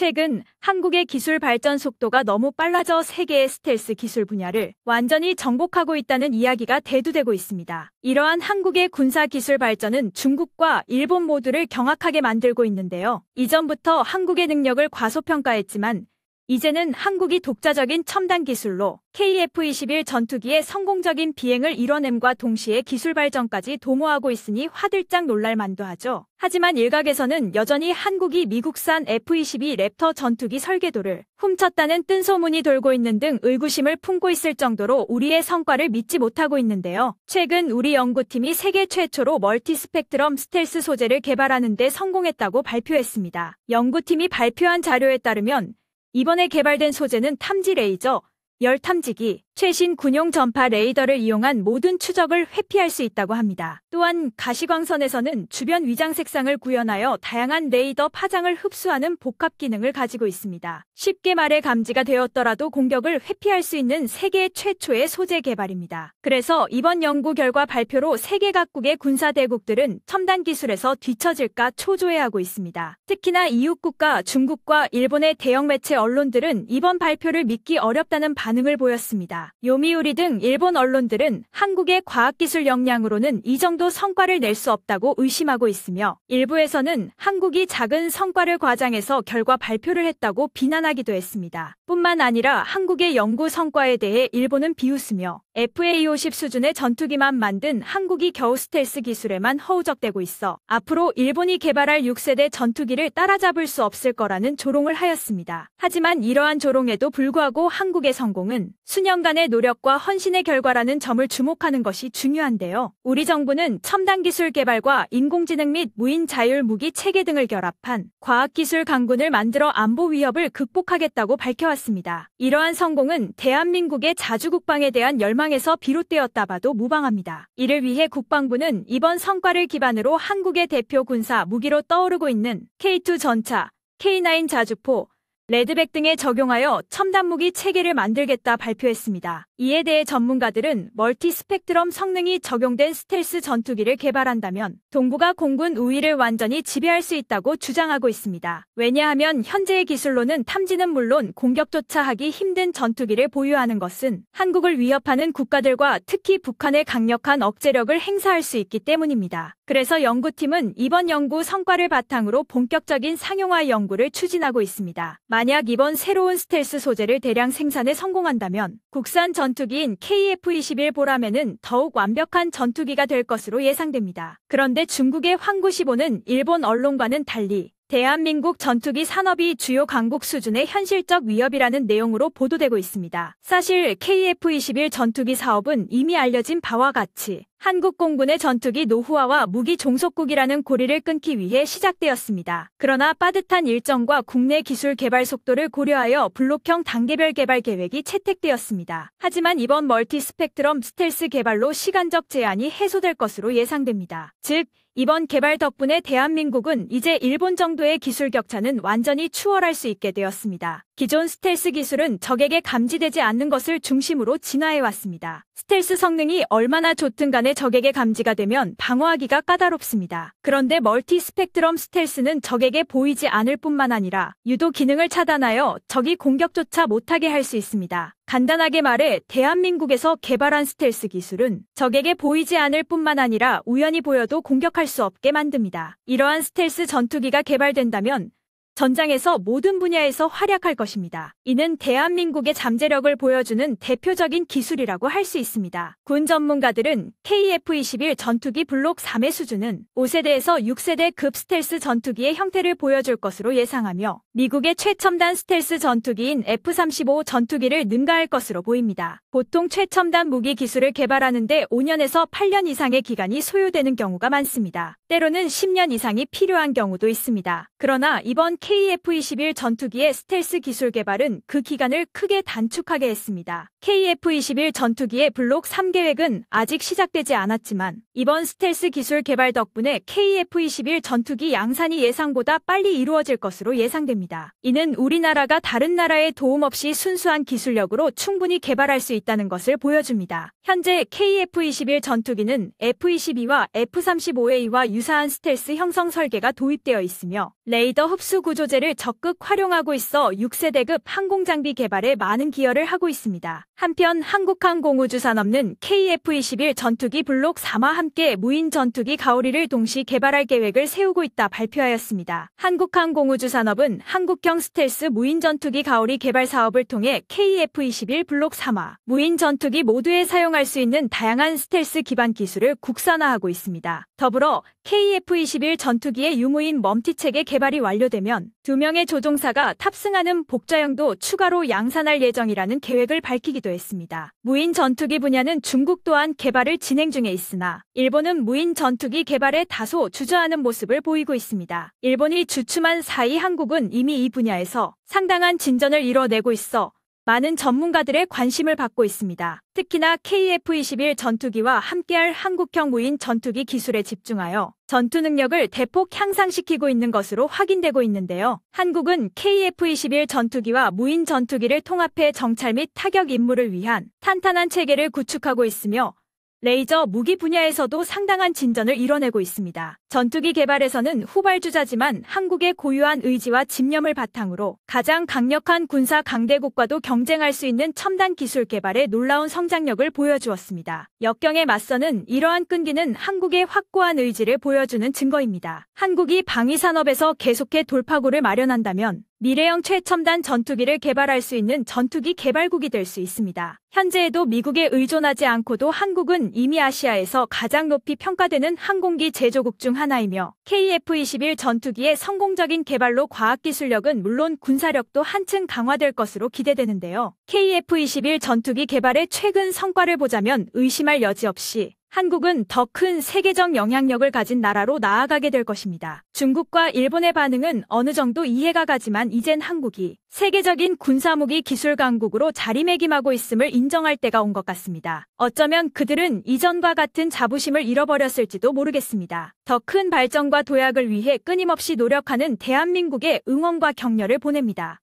최근 한국의 기술 발전 속도가 너무 빨라져 세계의 스텔스 기술 분야를 완전히 정복하고 있다는 이야기가 대두되고 있습니다. 이러한 한국의 군사 기술 발전은 중국과 일본 모두를 경악하게 만들고 있는데요. 이전부터 한국의 능력을 과소평가했지만 이제는 한국이 독자적인 첨단 기술로 KF-21 전투기의 성공적인 비행을 이뤄냄과 동시에 기술 발전까지 도모하고 있으니 화들짝 놀랄만도 하죠. 하지만 일각에서는 여전히 한국이 미국산 F-22 랩터 전투기 설계도를 훔쳤다는 뜬소문이 돌고 있는 등 의구심을 품고 있을 정도로 우리의 성과를 믿지 못하고 있는데요. 최근 우리 연구팀이 세계 최초로 멀티스펙트럼 스텔스 소재를 개발하는 데 성공했다고 발표했습니다. 연구팀이 발표한 자료에 따르면 이번에 개발된 소재는 탐지 레이저, 열 탐지기, 최신 군용 전파 레이더를 이용한 모든 추적을 회피할 수 있다고 합니다. 또한 가시광선에서는 주변 위장 색상을 구현하여 다양한 레이더 파장을 흡수하는 복합 기능을 가지고 있습니다. 쉽게 말해 감지가 되었더라도 공격을 회피할 수 있는 세계 최초의 소재 개발입니다. 그래서 이번 연구 결과 발표로 세계 각국의 군사 대국들은 첨단 기술에서 뒤처질까 초조해하고 있습니다. 특히나 이웃 국가 중국과 일본의 대형 매체 언론들은 이번 발표를 믿기 어렵다는 반응을 보였습니다. 요미우리 등 일본 언론들은 한국의 과학기술 역량으로는 이 정도 성과를 낼 수 없다고 의심하고 있으며 일부에서는 한국이 작은 성과를 과장해서 결과 발표를 했다고 비난하기도 했습니다. 뿐만 아니라 한국의 연구 성과에 대해 일본은 비웃으며 FA-50 수준의 전투기만 만든 한국이 겨우 스텔스 기술에만 허우적대고 있어 앞으로 일본이 개발할 6세대 전투기를 따라잡을 수 없을 거라는 조롱을 하였습니다. 하지만 이러한 조롱에도 불구하고 한국의 성공은 수년간의 노력과 헌신의 결과라는 점을 주목하는 것이 중요한데요. 우리 정부는 첨단 기술 개발과 인공지능 및 무인 자율 무기 체계 등을 결합한 과학기술 강군을 만들어 안보 위협을 극복하겠다고 밝혀왔습니다. 이러한 성공은 대한민국의 자주국방에 대한 열망 도망에서 비롯되었다 봐도 무방합니다. 이를 위해 국방부는 이번 성과를 기반으로 한국의 대표 군사 무기로 떠오르고 있는 K2 전차, K9 자주포, 레드백 등에 적용하여 첨단 무기 체계를 만들겠다 발표했습니다. 이에 대해 전문가들은 멀티 스펙트럼 성능이 적용된 스텔스 전투기를 개발한다면 동부가 공군 우위를 완전히 지배할 수 있다고 주장하고 있습니다. 왜냐하면 현재의 기술로는 탐지는 물론 공격조차 하기 힘든 전투기를 보유하는 것은 한국을 위협하는 국가들과 특히 북한의 강력한 억제력을 행사할 수 있기 때문입니다. 그래서 연구팀은 이번 연구 성과를 바탕으로 본격적인 상용화 연구를 추진하고 있습니다. 만약 이번 새로운 스텔스 소재를 대량 생산에 성공한다면 국산 전 전투기인 KF-21 보라매는 더욱 완벽한 전투기가 될 것으로 예상됩니다. 그런데 중국의 황구15는 일본 언론과는 달리 대한민국 전투기 산업이 주요 강국 수준의 현실적 위협이라는 내용으로 보도되고 있습니다. 사실 KF-21 전투기 사업은 이미 알려진 바와 같이 한국 공군의 전투기 노후화와 무기 종속국이라는 고리를 끊기 위해 시작되었습니다. 그러나 빠듯한 일정과 국내 기술 개발 속도를 고려하여 블록형 단계별 개발 계획이 채택되었습니다. 하지만 이번 멀티 스펙트럼 스텔스 개발로 시간적 제한이 해소될 것으로 예상됩니다. 즉, 이번 개발 덕분에 대한민국은 이제 일본 정도의 기술 격차는 완전히 추월할 수 있게 되었습니다. 기존 스텔스 기술은 적에게 감지되지 않는 것을 중심으로 진화해왔습니다. 스텔스 성능이 얼마나 좋든 간에 적에게 감지가 되면 방어하기가 까다롭습니다. 그런데 멀티 스펙트럼 스텔스는 적에게 보이지 않을 뿐만 아니라 유도 기능을 차단하여 적이 공격조차 못하게 할 수 있습니다. 간단하게 말해 대한민국에서 개발한 스텔스 기술은 적에게 보이지 않을 뿐만 아니라 우연히 보여도 공격할 수 없게 만듭니다. 이러한 스텔스 전투기가 개발된다면 전장에서 모든 분야에서 활약할 것입니다. 이는 대한민국의 잠재력을 보여주는 대표적인 기술이라고 할 수 있습니다. 군 전문가들은 KF-21 전투기 블록 3의 수준은 5세대에서 6세대 급 스텔스 전투기의 형태를 보여줄 것으로 예상하며 미국의 최첨단 스텔스 전투기인 F-35 전투기를 능가할 것으로 보입니다. 보통 최첨단 무기 기술을 개발하는데 5년에서 8년 이상의 기간이 소요되는 경우가 많습니다. 때로는 10년 이상이 필요한 경우도 있습니다. 그러나 이번 KF-21 전투기의 스텔스 기술 개발은 그 기간을 크게 단축하게 했습니다. KF-21 전투기의 블록 3계획은 아직 시작되지 않았지만 이번 스텔스 기술 개발 덕분에 KF-21 전투기 양산이 예상보다 빨리 이루어질 것으로 예상됩니다. 이는 우리나라가 다른 나라의 도움 없이 순수한 기술력으로 충분히 개발할 수 있다는 것을 보여줍니다. 현재 KF-21 전투기는 F-22와 F-35A와 유사한 스텔스 형성 설계가 도입되어 있으며 레이더 흡수 구조제를 적극 활용하고 있어 6세대급 항공장비 개발에 많은 기여를 하고 있습니다. 한편 한국항공우주산 업는 KF-21 전투기 블록 3와 함께 무인 전투기 가오리를 동시 개발할 계획을 세우고 있다 발표하였습니다. 한국항공우주산업은 한국형 스텔스 무인 전투기 가오리 개발 사업을 통해 KF-21 블록 3와 무인 전투기 모두에 사용할 수 있는 다양한 스텔스 기반 기술을 국산화하고 있습니다. 더불어 KF-21 전투기의 유무인 멈티책의 개발 개발이 완료되면 두 명의 조종사가 탑승하는 복자형도 추가로 양산할 예정이라는 계획을 밝히기도 했습니다. 무인 전투기 분야는 중국 또한 개발을 진행 중에 있으나 일본은 무인 전투기 개발에 다소 주저하는 모습을 보이고 있습니다. 일본이 주춤한 사이 한국은 이미 이 분야에서 상당한 진전을 이뤄내고 있어 많은 전문가들의 관심을 받고 있습니다. 특히나 KF-21 전투기와 함께할 한국형 무인 전투기 기술에 집중하여 전투 능력을 대폭 향상시키고 있는 것으로 확인되고 있는데요. 한국은 KF-21 전투기와 무인 전투기를 통합해 정찰 및 타격 임무를 위한 탄탄한 체계를 구축하고 있으며 레이저 무기 분야에서도 상당한 진전을 이뤄내고 있습니다. 전투기 개발에서는 후발주자지만 한국의 고유한 의지와 집념을 바탕으로 가장 강력한 군사 강대국과도 경쟁할 수 있는 첨단 기술 개발에 놀라운 성장력을 보여주었습니다. 역경에 맞서는 이러한 끈기는 한국의 확고한 의지를 보여주는 증거입니다. 한국이 방위산업에서 계속해 돌파구를 마련한다면 미래형 최첨단 전투기를 개발할 수 있는 전투기 개발국이 될 수 있습니다. 현재에도 미국에 의존하지 않고도 한국은 이미 아시아에서 가장 높이 평가되는 항공기 제조국 중 하나이며 KF-21 전투기의 성공적인 개발로 과학기술력은 물론 군사력도 한층 강화될 것으로 기대되는데요. KF-21 전투기 개발의 최근 성과를 보자면 의심할 여지 없이 한국은 더 큰 세계적 영향력을 가진 나라로 나아가게 될 것입니다. 중국과 일본의 반응은 어느 정도 이해가 가지만 이젠 한국이 세계적인 군사무기 기술 강국으로 자리매김하고 있음을 인정할 때가 온 것 같습니다. 어쩌면 그들은 이전과 같은 자부심을 잃어버렸을지도 모르겠습니다. 더 큰 발전과 도약을 위해 끊임없이 노력하는 대한민국의 응원과 격려를 보냅니다.